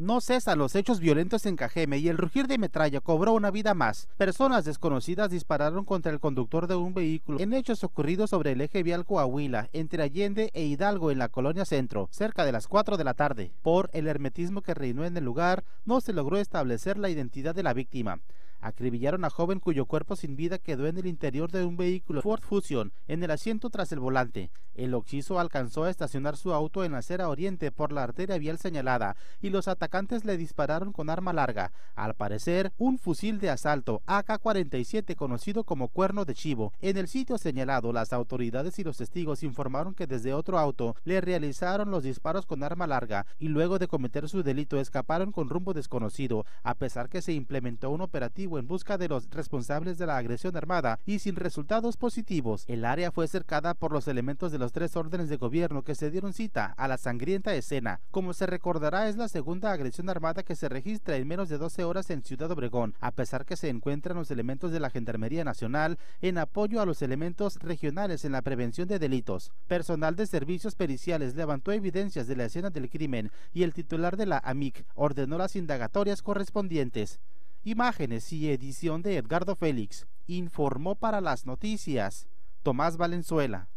No cesan los hechos violentos en Cajeme y el rugir de metralla cobró una vida más. Personas desconocidas dispararon contra el conductor de un vehículo en hechos ocurridos sobre el eje vial Coahuila, entre Allende e Hidalgo en la colonia Centro, cerca de las 4 de la tarde. Por el hermetismo que reinó en el lugar, no se logró establecer la identidad de la víctima acribillaron a joven cuyo cuerpo sin vida quedó en el interior de un vehículo Ford Fusion en el asiento tras el volante. El occiso alcanzó a estacionar su auto en la acera oriente por la arteria vial señalada y los atacantes le dispararon con arma larga, al parecer un fusil de asalto AK-47 conocido como cuerno de chivo. En el sitio señalado, las autoridades y los testigos informaron que desde otro auto le realizaron los disparos con arma larga y luego de cometer su delito escaparon con rumbo desconocido, a pesar que se implementó un operativo en busca de los responsables de la agresión armada y sin resultados positivos. El área fue cercada por los elementos de los tres órdenes de gobierno que se dieron cita a la sangrienta escena. Como se recordará, es la segunda agresión armada que se registra en menos de 12 horas en Ciudad Obregón, a pesar que se encuentran los elementos de la Gendarmería Nacional en apoyo a los elementos regionales en la prevención de delitos. Personal de servicios periciales levantó evidencias de la escena del crimen y el titular de la AMIC ordenó las indagatorias correspondientes. Imágenes y edición de Edgardo Félix. Informó para las noticias Tomás Valenzuela.